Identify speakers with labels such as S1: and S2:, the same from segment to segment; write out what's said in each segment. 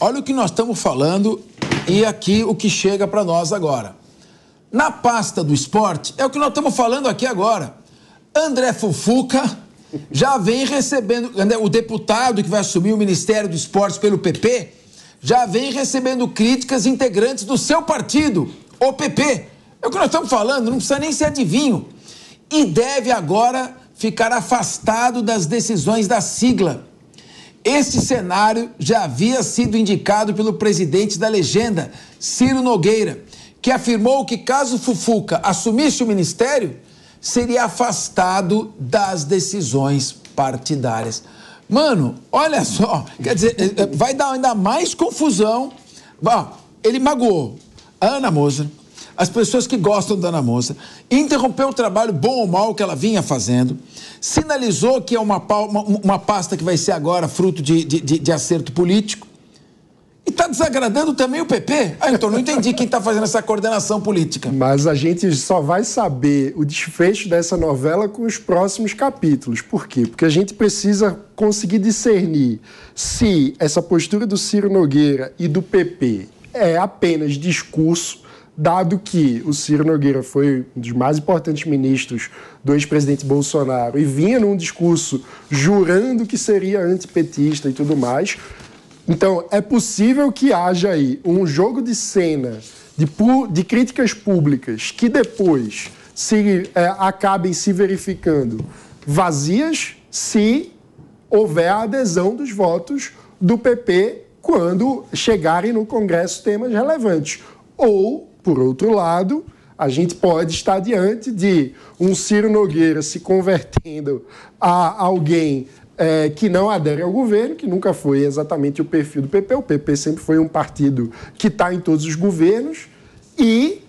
S1: Olha o que nós estamos falando e aqui o que chega para nós agora. Na pasta do esporte, é o que nós estamos falando aqui agora. André Fufuca já vem recebendo, o deputado que vai assumir o Ministério do Esporte pelo PP, já vem recebendo críticas integrantes do seu partido, o PP. É o que nós estamos falando, não precisa nem ser adivinho. E deve agora ficar afastado das decisões da sigla este cenário já havia sido indicado pelo presidente da legenda, Ciro Nogueira, que afirmou que caso Fufuca assumisse o ministério, seria afastado das decisões partidárias. Mano, olha só, quer dizer, eh, eh, vai dar ainda mais confusão. Bom, ele magoou a Ana Moser, as pessoas que gostam da Ana Moça, interrompeu o trabalho bom ou mal que ela vinha fazendo, sinalizou que é uma, uma, uma pasta que vai ser agora fruto de, de, de, de acerto político,
S2: e está desagradando também o PP. Ah, então não entendi quem está fazendo essa coordenação política. Mas a gente só vai saber o desfecho dessa novela com os próximos capítulos. Por quê? Porque a gente precisa conseguir discernir se essa postura do Ciro Nogueira e do PP é apenas discurso dado que o Ciro Nogueira foi um dos mais importantes ministros do ex-presidente Bolsonaro e vinha num discurso jurando que seria antipetista e tudo mais. Então, é possível que haja aí um jogo de cena de, de críticas públicas que depois se é, acabem se verificando vazias se houver a adesão dos votos do PP quando chegarem no Congresso temas relevantes. Ou por outro lado, a gente pode estar diante de um Ciro Nogueira se convertendo a alguém é, que não adere ao governo, que nunca foi exatamente o perfil do PP. O PP sempre foi um partido que está em todos os governos e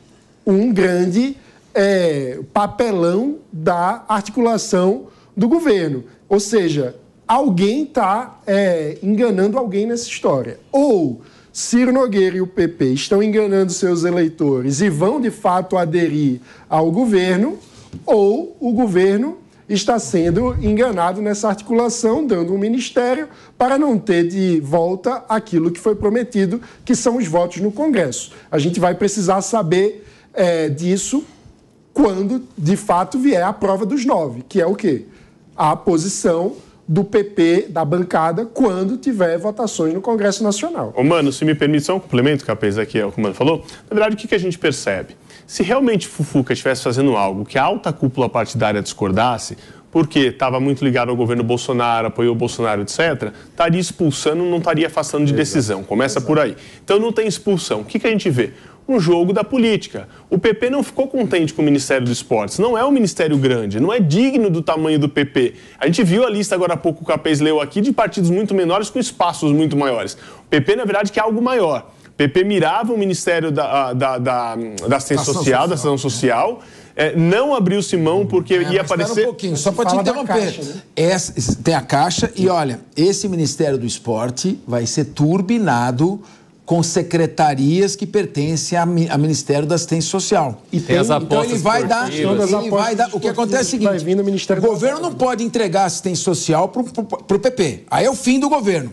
S2: um grande é, papelão da articulação do governo. Ou seja, alguém está é, enganando alguém nessa história. Ou Ciro Nogueira e o PP estão enganando seus eleitores e vão de fato aderir ao governo, ou o governo está sendo enganado nessa articulação, dando um ministério para não ter de volta aquilo que foi prometido, que são os votos no Congresso. A gente vai precisar saber é, disso quando, de fato, vier a prova dos nove, que é o quê? A posição do PP, da bancada, quando tiver votações no Congresso Nacional.
S3: Ô, mano, se me permite só um complemento, Capês, aqui é o que o Mano falou. Na verdade, o que, que a gente percebe? Se realmente Fufuca estivesse fazendo algo que a alta cúpula partidária discordasse, porque estava muito ligado ao governo Bolsonaro, apoiou o Bolsonaro, etc., estaria expulsando, não estaria afastando de decisão. Começa Exato. por aí. Então não tem expulsão. O que, que a gente vê? o jogo da política. O PP não ficou contente com o Ministério dos Esportes. Não é um ministério grande, não é digno do tamanho do PP. A gente viu a lista agora há pouco, o Capês leu aqui, de partidos muito menores com espaços muito maiores. O PP, na verdade, quer é algo maior. O PP mirava o Ministério da, da, da, da Assistência Social, da Ação Social. É, não abriu-se mão porque é, ia aparecer. um pouquinho, só para te interromper. Caixa, né?
S1: Essa, tem a caixa e olha, esse Ministério do Esporte vai ser turbinado com secretarias que pertencem ao Ministério da Assistência Social. E tem, tem então ele vai dar, ele vai dar. O que acontece é o seguinte: o governo não pode entregar assistência social para o PP. Aí é o fim do governo.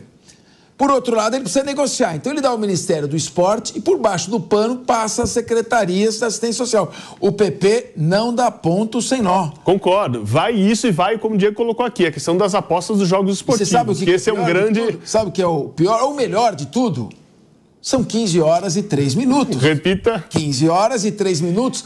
S1: Por outro lado, ele precisa negociar. Então, ele dá o Ministério do Esporte e, por baixo do pano, passa as secretarias da assistência social.
S3: O PP não dá ponto sem nó. Concordo. Vai isso e vai, como o Diego colocou aqui, a questão das apostas dos jogos esportivos. você sabe o que, que é esse é, é um grande. Sabe o que é o pior ou o melhor de tudo?
S1: São 15 horas e 3 minutos. Repita. 15 horas e 3 minutos.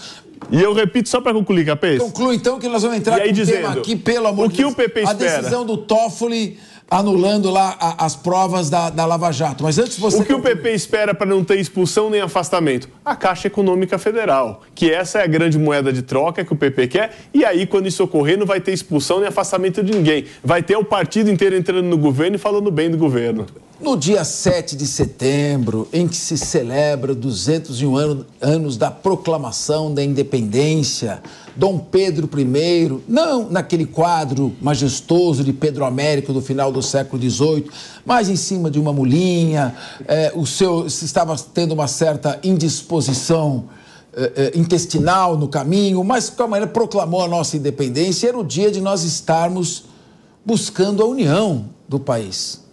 S3: E eu repito só para concluir, Capês. Conclui então que nós vamos entrar e aí, com dizendo, tema aqui, pelo amor de Deus. O que o PP espera? A decisão
S1: do Toffoli anulando lá a, as provas da, da, Lava Jato. Mas
S3: antes você. O que conclui... o PP espera para não ter expulsão nem afastamento? A Caixa Econômica Federal, que essa é a grande moeda de troca que o PP quer. E aí, quando isso ocorrer, não vai ter expulsão nem afastamento de ninguém. Vai ter o partido inteiro entrando no governo e falando bem do governo. No dia 7 de
S1: setembro, em que se celebra 201 ano, anos da proclamação da independência, Dom Pedro I, não naquele quadro majestoso de Pedro Américo do final do século XVIII, mas em cima de uma mulinha, é, o seu estava tendo uma certa indisposição é, é, intestinal no caminho, mas de qualquer maneira proclamou a nossa independência. Era o dia de nós estarmos buscando a união do país.